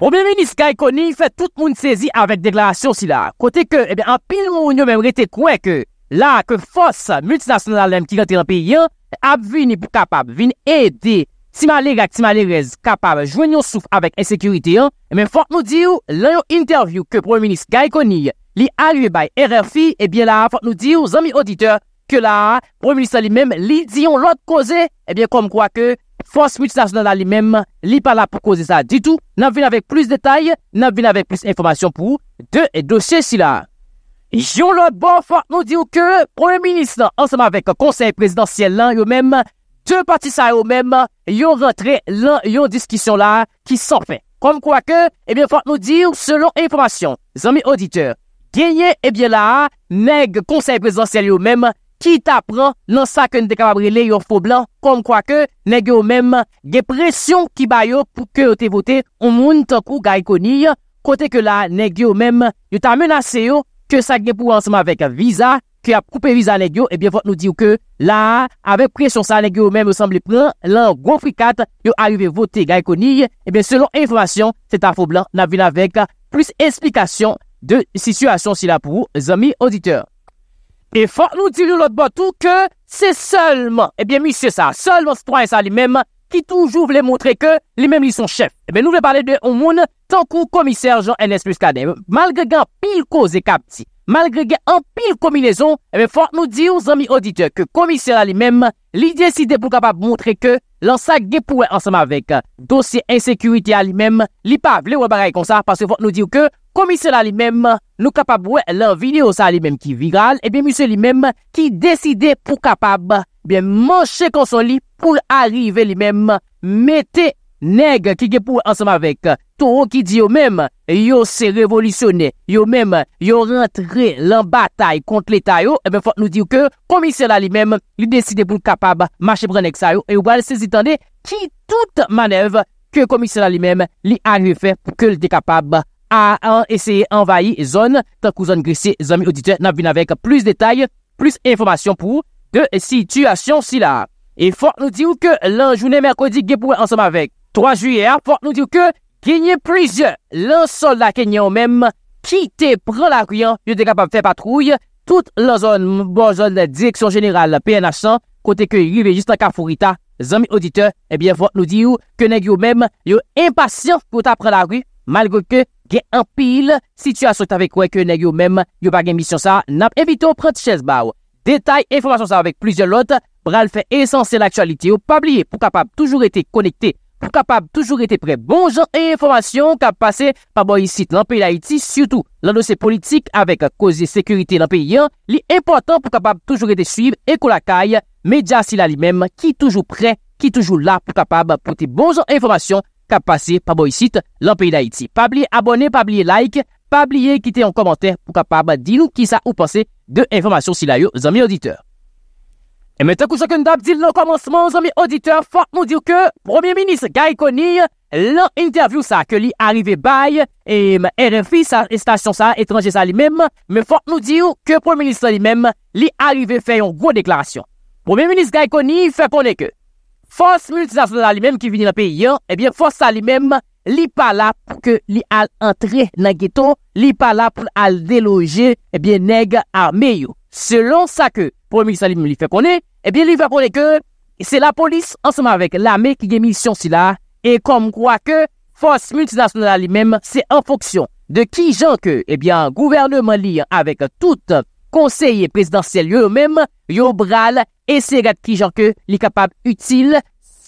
Premier Ministre Gaye Koni fè tout moun sezi avèk deklarasyon si la. Kote ke, e eh bè, an pil moun yo mèm rete kwen ke, la ke fòs multinasyonalèm ki rete lèpè yon, ap vini pou kapab, vini edè, ti malègak, ti malègèz, kapab jwen yo souf avèk ensekurite yon. E eh bè, fòk nou diyo, lè yo interview ke Premier Ministre Gaye Koni, li alwe bay RFI, e bè la, fòk nou diyo, zanmi odite, ke la, Premier Ministre li mèm li diyon lòt koze, e bè, kom kwa ke, Fos mutilasyon nan li mem, li pa la pou kouze sa di tou, nan vin avèk plus detay, nan vin avèk plus informasyon pou, de dosye si la. Jou lè bon, fòk nou di ou ke, pounen minist ansem avèk konsey presidansyen lan yo mem, te patisay yo mem, yon rentre lan yon diskisyon la, ki san fe. Kwan kwa ke, ebyen eh fòk nou di ou, selon informasyon, zanmi auditeur, genye ebyen eh la, neg konsey presidansyen yo mem, Ki ta pran nan sa ke nou de kapabrele yo Foblan, konm kwa ke negyo ou menm gen presyon ki bayo pou ke ou te vote ou moun tan kou ga ikonil. Kote ke la negyo ou menm yo ta menase yo ke sa gen pou ansama vek visa, ke ap koupe visa negyo, ebyen vot nou diyo ke la ave presyon sa negyo ou menm yo sanble pran, lan gwo frikat yo arive vote ga ikonil. Ebyen selon informasyon, se ta Foblan nan vina vek plus esplikasyon de situasyon si la pou zami auditeur. E fòk nou di lou lòt bòtou ke se solman, e bè mi se sa, solman se toan sa li mèm ki toujou vle mwotre ke li mèm li son chef. E eh bè nou vle pale de ou moun tankou komisèr Jean NS plus KD, malge gen an pil koze kap ti. Malge gen an pil kombinezon, e eh bè fòk nou di ou zami odite ke komisèr a li mèm li dèsi de pou kapab mwotre ke... lan sa gepouwe ansama vek. Dosye insekurite a li mem, li pa vle wabaray konsa, pase vot nou diw ke komisyon a li mem, nou kapab wè lan video sa li mem ki viral, e bie musye li mem ki deside pou kapab, bie manche konson li pou arrive li mem, mette neg ki gepouwe ansama vek. ou ki di yo mèm, yo se revolisyonè, yo mèm, yo rentre lan batay kont l'Etat yo, e ben fòt nou di ou ke komisè la li mèm li deside pou kapab mache branèk sa yo, e ou wale se zitande ki tout manèv ke komisè la li mèm li anwe fè pou ke l'de kapab a an eseye envayi zon, tan kou zon gresè, zon mi odite nan vin avèk plus detay, plus informasyon pou ke situasyon si la. E fòt nou di ou ke lan jounè mèrkodi ge pou ansem avèk 3 juyè, fòt nou di ou ke Genye prizyon, lan soldat genyon menm, ki te pran la kuyen, yo dekabab fe patrouye, tout la zon bon zon direksyon general PNH 100, kote ke yu ve justan ka furita, zami odite, ebyen fwa nou di ou, ke neg yo menm, yo impasyon pou ta pran la kuyen, malgo ke gen an pil, sityasyon te avek wè ke neg yo menm, yo bagen misyon sa, nap eviton prant chèz baw. Detay, informasyon sa avek plizyon lot, pral fe esansye l'aktyalite yo pabliye pou kapab toujou rete konekte pou kapab toujou rete pre bonjon e informasyon kap pase pa bo yisite lan peyi la iti, syoutou lan dosye politik avek koze sekurite lan peyi yan, li important pou kapab toujou rete suib e kou lakay media sila li menm ki toujou pre, ki toujou la pou kapab pote bonjon e informasyon kap pase pa bo yisite lan peyi la iti. Pa bli abone, pa bli like, pa bli ekite yon komantè pou kapab di nou ki sa ou panse de informasyon sila yo zami auditeur. E men te kou chakoun dap dil nan komanseman, zon mi auditeur fok nou diw ke Premier Ministre Gaye Koni lan interview sa ke li arive baye e refi eh, sa estasyon sa etanje sa li men men fok nou diw ke Premier Ministre li men li arive feyon gwo deklarasyon. Premier Ministre Gaye Koni fe pone ke fos muntizasyon la li men ki vini la peyi an e eh bien fos sa li men li pala pou ke li al entri nan ghetto li pala pou al deloje e eh bien neg a meyo. Selon sa ke Premier Ministre la li men li fe pone Ebyen li va pone ke se la polis ansemavek la me ki gemisyon si la E kom kwa ke fos multidasyonal li menm se an foksyon de ki jan ke Ebyen gouvernement li anvek tout konseye presidansel yo menm Yo bral ese gade ki jan ke li kapab util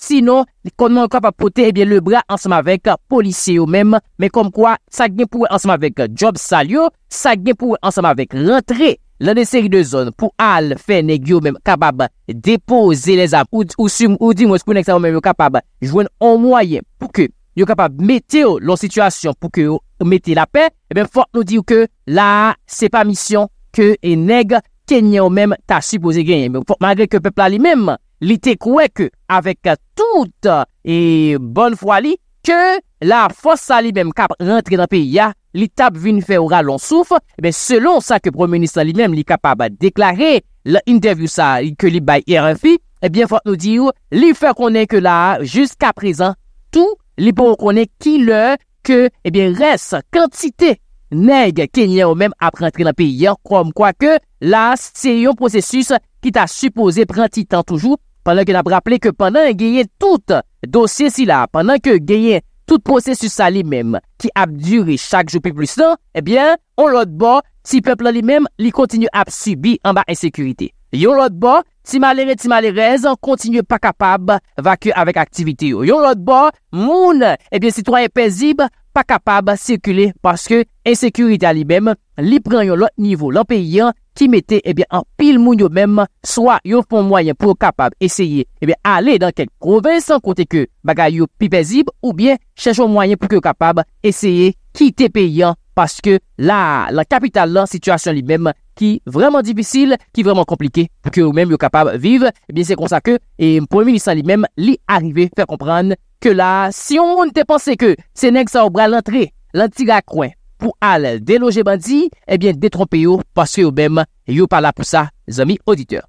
Sinon kon man kapapote ebyen le bra ansemavek polisyon yo menm Men kom kwa sa gen pou ansemavek job sal yo Sa gen pou ansemavek rentre lan de seri de zon pou al fè neg yo mèm kapab depoze le zan, ou soum ou di mwen spounek sa mèm yo kapab jwen an mwayen pou ke yo kapab mette yo lon situasyon pou ke yo mette la pe, e bèm fòk nou di yo ke la sepa misyon ke neg kenye yo mèm ta suppose genye. Mèm fòk magre ke pepla li mèm li te kouè ke avèk tout e bon fò li ke la fòs sa li mèm kap rentre nan pe ya genye. li tap vin fe oral on souf, e ben selon sa ke promenistan li menm li kapab a deklarer, la interview sa ke li bay eran fi, e ben fote nou di ou, li fè konen ke la, jysk a prezan, tou li pou konen ki lè, ke e ben res, kantite, neg kenye ou menm ap rentre nan piyer, koum kwa ke, la se yon posesus, ki ta suppose prenti tan toujou, pandan ke nap rappele ke pandan, geyen tout dosye si la, pandan ke geyen, tout proses su sa li mem, ki ap dure chak jou pi plus lan, ebyen, eh on lot ba, si pepla li mem, li kontinu ap subi an ba insekurite. Yo lot ba, Ti malere, ti malere, zan kontinye pa kapab vakye avèk aktivite yo. Yon lot ba, moun, ebyen sitwoyen pezib, pa kapab sirkule, paske ensekurite a li bem, li pren yon lot nivou. Lan peyyan ki mette, ebyen, an pil moun yo mem, swa yon fon mwayen pou kapab esye, ebyen, ale dan kek konvensan kote ke bagay yo pi pezib, oubyen, chenjou mwayen pou ke kapab esye, ki te peyyan, paske la, la kapital la, sitwasyon li bem, ki vreman dipisil, ki vreman komplike, pou ke ou men yo kapab vive, e eh bie se konsa ke, e mpon minisan li men, li arive fèr kompran, ke la, si yon moun te panse ke, se neng sa ou bra lantre, lantiga kwen, pou al deloje bandi, e eh bie detrompe yo, paske yo bem, yo pala pou sa zami auditeur.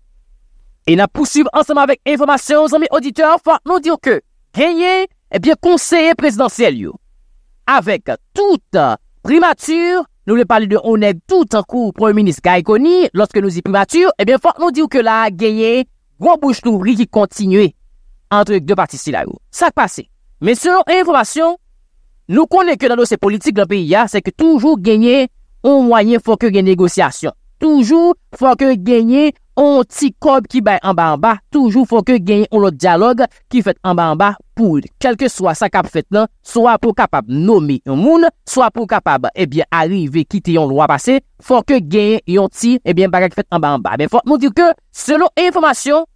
E na pousub ansama vek informasyon, zami auditeur, fwa nou diyo ke, kenye, e eh bie konseye prezidansel yo. Avek touta primatur, Nou eh le pali de onè tout an kou premier-ministre Gaye Koni, lòske nou zi privature, ebyen fòk nou di ou ke la genye gwa bouche loupri ki kontinue an trèk de parti si la ou. Sa k pasè. Men selon informasyon, nou konè ke nan nou se politik lò peyi ya, se ke toujou genye ou mwanyen fòk genye negosyasyon. Toujou fòk genye On ti kob ki bay an ba an ba, toujou fò ke genye on lot diyalog ki fèt an ba an ba, pou kelke swa sa kap fèt lan, swa pou kapab nomi yon moun, swa pou kapab ebyen eh arive ki te yon lo apase, fò ke genye yon ti ebyen eh baga ki fèt an ba an ba. Ben fò moun dir ke, selon informasyon,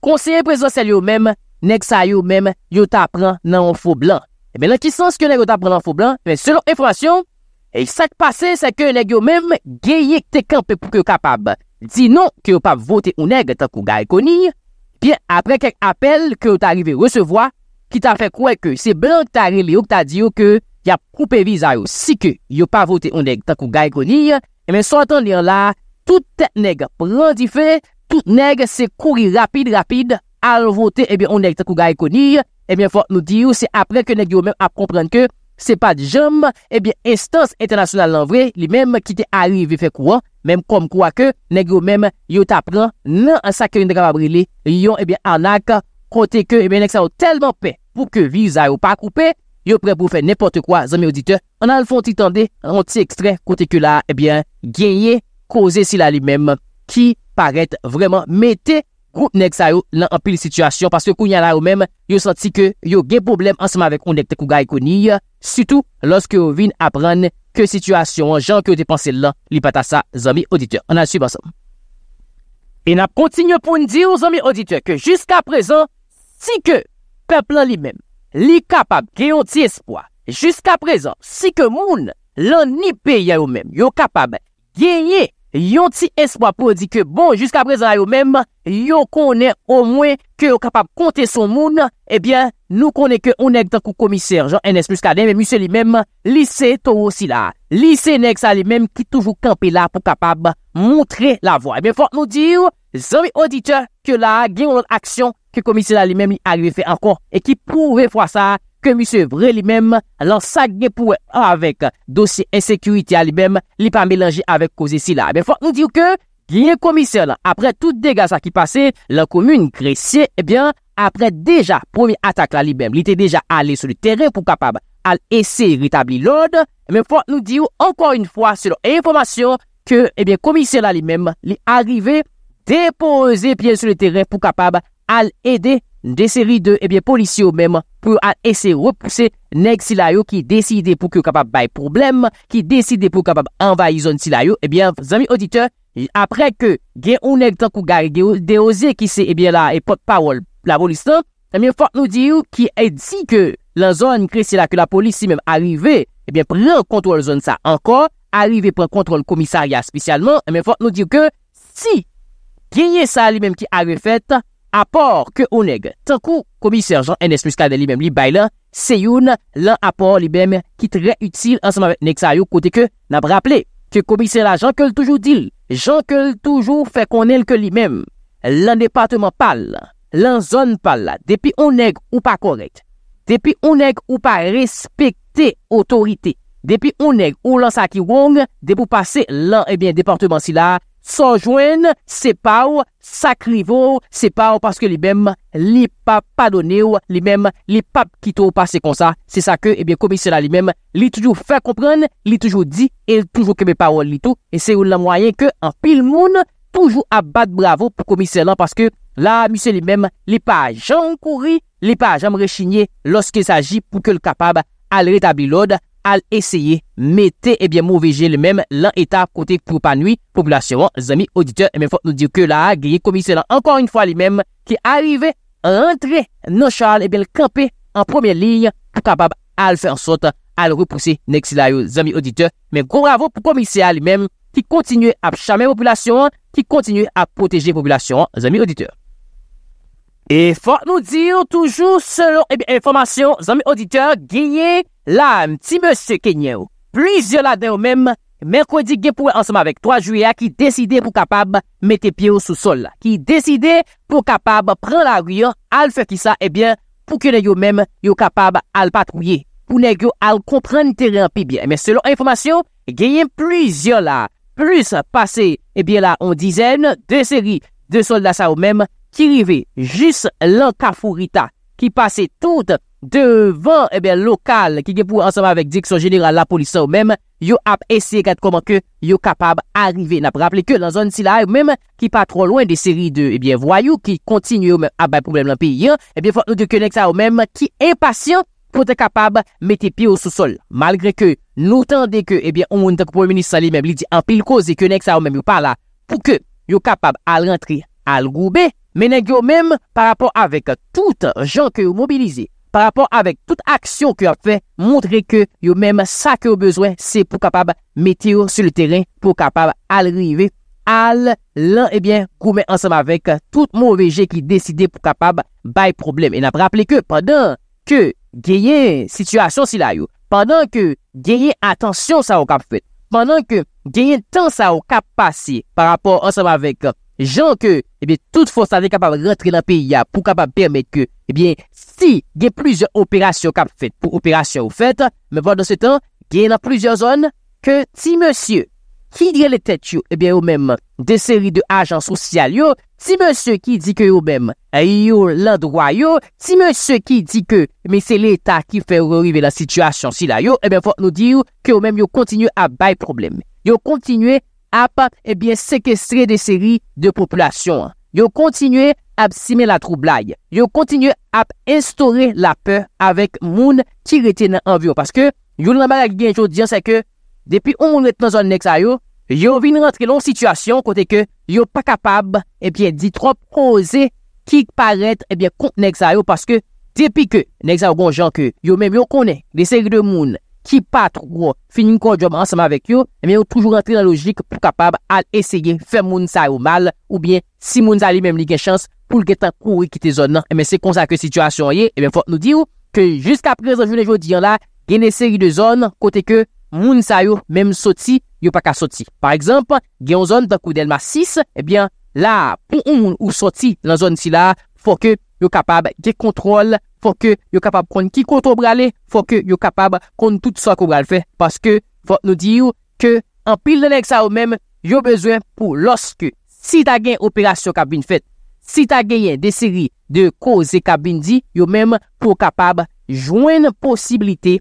konsenye prezonsel yo mèm, nek sa yo mèm, yo ta pran nan yon fò blan. Eh ben nan ki sens yo nek yo ta pran nan fò blan, selon informasyon, E sak pase se ke neg yo mem geye te kampe pou ke yo kapab. Di nou ke yo pa vote ou neg ta kou ga ekonir. Pien apre kek apel ke yo ta rive resevoa, ki ta fe kouwe ke se blan ki ta rive li ou ki ta diyo ke ya poupe vizay ou si ke yo pa vote ou neg ta kou ga ekonir, e men sotan li an la, tout neg prendi fe, tout neg se kouri rapide rapide al vote ou neg ta kou ga ekonir, e men fote nou diyo se apre ke neg yo mem ap komprende ke Se pa di jom, ebyen estans etanasyonal nan vre, li menm ki te arive fe kwa, menm kom kwa ke negro menm yo ta pran nan an sakyo yon drap abri li, yon ebyen an ak kote ke menm nek sa ou telman pe pou ke vizay ou pa koupe, yo pre pou fe neporte kwa zanmi odite, an alfon ti tende, an ti ekstren kote ke la, ebyen genye koze sila li menm ki paret vreman mette, Groupe nek sa yo nan anpil situasyon, paske kou nye la ou mem, yo santi ke yo gen problem ansama vek kou nek te kou gay koni, sütou loske yo vin apren ke situasyon jan ke yo depanse lan li patasa zami auditeur. Anan suban som. E nap kontinyo pou ndi yo zami auditeur ke jiska prezon, si ke peplan li mem, li kapab gen yon ti espwa, jiska prezon, si ke moun lan ni pe ya ou mem, yo kapab genye, Yon ti espwa pou di ke bon, Jusk apre zanay ou menm, Yon konen ou mwen, Ke ou kapab konte son moun, Ebyen, nou konen ke ou nek dan kou komiser, Jan NS plus KD, Men musye li menm, Lise tou osi la. Lise nek eh sa li menm, Ki toujou kampe la, Pou kapab montre la vwa. Ebyen, fote nou di ou, Son mi odite ke la gen yon lot aksyon ke komisyon la li mem li arrive fe ankon e ki pouwe fwa sa ke misyon vre li mem lan sa gen pouwe avèk dosye ensekwiti a li mem li pa melanji avèk koze si la. Men fwa nou diyo ke gen komisyon apre tout degasa ki pase, la komouni gresye e apre deja promi atak la li mem, li te deja ale sou terè pou kapab al ese ritabli lode. Men fwa nou diyo ankon yon fwa se lo enfomasyon ke e komisyon la li mem li arrive depose piye sou le teren pou kapab al ede deseri de eh polisio mem pou al ese repouse neg silayo ki deside pou ki kapab bay problem, ki deside pou kapab envaye zon silayo, ebyen, eh zami odite, apre ke gen ou neg tankou gari gen ou de oze ki se ebyen la epot eh pawol la bolistan, ebyen, fote nou diyo ki e di ke lan zon kre sila ke la polis si mem arive, ebyen, prilan kontrol zon sa anko, arive pran kontrol komisaria spesyalman, ebyen, fote nou diyo ke si. genye sa li menm ki a refet, apor ke oneg. Tan kou komiser jan enes muskal de li menm li bay lan, se yon lan apor li menm ki tre util anseman ve nek sa yo kote ke, nan praple, ke komiser la jan ke l toujou dil, jan ke l toujou fe konel ke li menm. Lan departement pal, lan zon pal, depi oneg ou pa korek, depi oneg ou pa respekte otorite, depi oneg ou lan saki wong, depi ou pase lan eh departement si la, Sanjwen, sepaw, sakrivo, sepaw paske li mem li pa padone ou li mem li pa pkito ou pas se konsa. Se sa ke, ebyen komisyonan li mem li toujou fè kompran, li toujou di, e toujou kebe pawol li tou. E se ou la mwayen ke an pil moun toujou abad bravo pou komisyonan paske la misyon li mem li pa jan kouri, li pa jan mrechiniye loske saji pou ke l kapab al retabli lode. al eseye mette ebyen eh mouvige li menm lan eta kote pou panwi populasyon zami auditeur. E eh men fote nou diyo ke la geye komisyon ankon yon fwa li menm ki arive rentre non chal ebyen eh le kampe an promen liny pou kapab al fe ansote al repouse nek silayou zami auditeur. Men kon ravo pou komisyon li menm ki kontinu ap chame populasyon ki kontinu ap poteje populasyon zami auditeur. E fòk nou diyo toujou, selon ebi eh informasyon, zanmè auditeur, geye la mti msè kenye ou. Plis yo la den ou mèm, mèrkwè di ge pou ansem avèk 3 juya ki deside pou kapab mette pyo sou sol. Ki deside pou kapab pran la riyo al fèkisa ebyen eh pou kene yo mèm yo kapab al patrouye. Pou neyo al kompran niteri anpi biye. Mèmè eh selon informasyon, geye plis yo la, plis pase ebyen la on dizen de seri de soldasa ou mèm, ki rive jis lanka furita, ki pase tout devan eh lokal, ki genpou ansama vek dikson jenera la polisa ou mem, yo ap ese gade koman ke yo kapab arive. Nap rappele ke lan zon si la ou mem, ki pa tro loin de seri de eh voyou, ki kontinu ou mem ap bay problem lan pi yon, e eh bie fok nou de konek sa ou mem, ki e pasyon pou te kapab mette pi ou sou sol. Malgre ke nou tende ke, e bie ou moun tak pou meni sali mem, li di an pil koze konek sa ou mem yo pala, pou ke yo kapab al rentri. al goube menen yo menm par rapport avek tout jan ke yo mobilize, par rapport avek eh tout aksyon ke yo ap fe, montre ke yo menm sa ke yo bezwen se pou kapab meteo se le teren pou kapab alrive, al lan ebyen goube ansam avek tout mou veje ki deside pou kapab bay problem. E nap rappele ke pendant ke geyen situasyon si la yo, pendant ke geyen atensyon sa ou kap fet, pendant ke geyen tan sa ou kap pase par rapport ansam avek jan ke, ebe, tout fos ane kapab rentre la peyi ya pou kapab permet ke, ebe, si gen plizor operasyon kap fet pou operasyon ou fet, me vo dan se tan, gen nan plizor zon, ke ti monsye, ki diye le tet yo, ebe, eh yo menm, de seri de ajan sosyal yo, ti monsye ki di ke yo menm, ay yo landroy yo, ti monsye ki di ke, me se l'Etat ki fè rorive la sityasyon si la yo, ebe, fòk nou diyo, ke yo menm yo kontinu a bay problem, yo kontinu e, ap, ebyen, eh sekestre de seri de populasyon. Yo kontinye ap sime la troublai. Yo kontinye ap instore la pe avèk moun ki retene anvyo. Paske, yo nanman ak genjou diyan seke, depi ou moun et nan zon Neksayo, yo vin rentre lon situasyon kote ke, yo pa kapab, ebyen, eh ditrop ose ki paret, ebyen, eh kont Neksayo. Paske, depi ke Neksayo gonjan ke, yo mèm yo konen de seri de moun, ki pa trok ou finin kon job anseman vek yo, eme ou toujou rentre nan logik pou kapab al eseye fe moun sa yo mal, ou bien si moun sa li mem li gen chans pou l getan kou e kite zon nan. Eme se kon sa ke situasyon ye, eme fote nou di ou ke jiska prez anjou le jodi an la, gen eseri de zon kote ke moun sa yo mem soti, yo pa ka soti. Par ekzamp, gen o zon dan kou del ma 6, eme bien la pou ou moun ou soti lan zon si la, fote ke, yo kapab ge kontrol, fò ke yo kapab kon ki kontrol brale, fò ke yo kapab kon tout sa kou brale fe, paske fò nou diyo, ke an pil denek sa ou men, yo bezwen pou loske, si ta gen operasyon ka bin fet, si ta gen den seri de koze ka bin di, yo men pou kapab jwen posibilite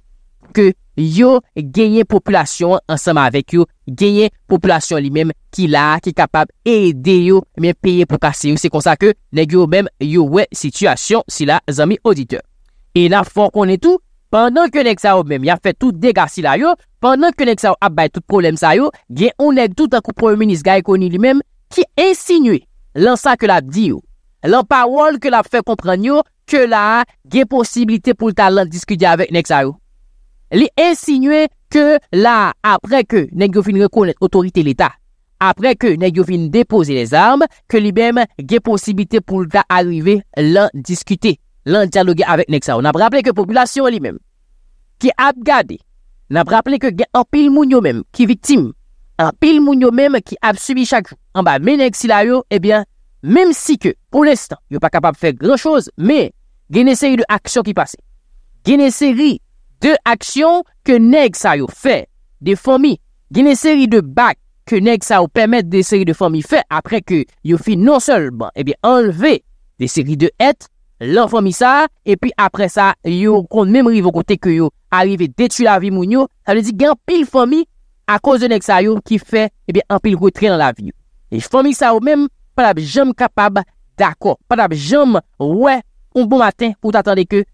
ke poten Yo genye populasyon ansama avek yo, genye populasyon li menm ki la, ki kapab e de yo, menm peye pou kasi yo. Se konsa ke, neg yo menm yo wey sityasyon si la zami odite. E la fon konen tou, pandan ke nek sa yo menm, ya fet tou degasi la yo, pandan ke nek sa yo abay tout problem sa yo, gen yon neg tout akou problemi nis gay koni li menm, ki insinue lan sa ke la di yo. Lan pa wol ke la fe kompren yo, ke la gen posibilite pou talan diskudye avek nek sa yo. Li ensinwe ke la apre ke nek yo fin rekounet otorite l'Etat. Apre ke nek yo fin depose les armes, ke li bem gen posibite pou l'Etat arive lan diskute, lan diyaloge avèk nek sa. Ou nap rappele ke populasyon li mem. Ki ap gade. Nap rappele ke gen an pil moun yo mem ki vitim. An pil moun yo mem ki ap subi chakjou. An ba menek si la yo, ebyen, eh mem si ke pou l'estan, yo pa kapab fèk gran chose, men gen ese yu de aksyon ki pase. Gen ese ri, De aksyon ke neg sa yo fè, de fomi, gen e seri de bak ke neg sa yo pèmèd de seri de fomi fè, apre ke yo fi non solman bon, eh enleve de seri de et, lan fomi sa, epi apre sa yo kon mèm rivokote ke yo arive detu la vi moun yo, sa lè di gen pil fomi a koz de neg sa yo ki fè eh en pil rotre nan la vi yo. E fomi sa yo mèm padab jom kapab dako, padab jom wè un bon maten pou tatande ke fomi.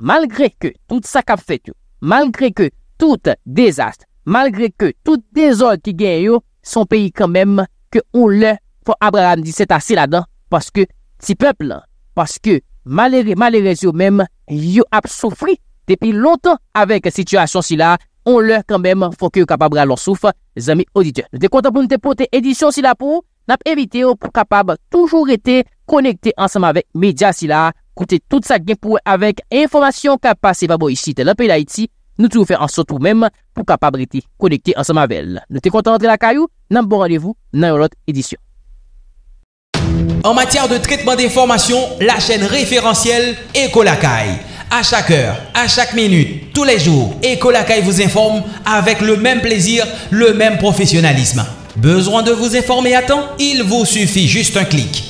Malgre ke tout sak ap fet yo, malgre ke tout dezast, malgre ke tout dezol ki gen yo, son peyi kanmem ke ou le pou ap ramdi seta si la dan. Paske ti pepl, paske malere yo menm, yo ap soufri depi lontan avek situasyon si la, ou le kanmem pou ke yo kapab ralonsouf zami odityen. Nete konta pou nte pote edisyon si la pou, nap evite yo pou kapab toujou rete konekte ansam avek media si la, Écoutez tout sa pour avec information qui pas passé par ici ici, le pays d'Haïti, nous en sorte sorte ou même pour capabilité connecté ensemble avec elle. Nous te contents à la caillou nan bon rendez-vous dans l'autre édition. En matière de traitement d'informations, la chaîne référentielle Ecolacaille. À chaque heure, à chaque minute, tous les jours, Ecolacaille vous informe avec le même plaisir, le même professionnalisme. Besoin de vous informer à temps Il vous suffit juste un clic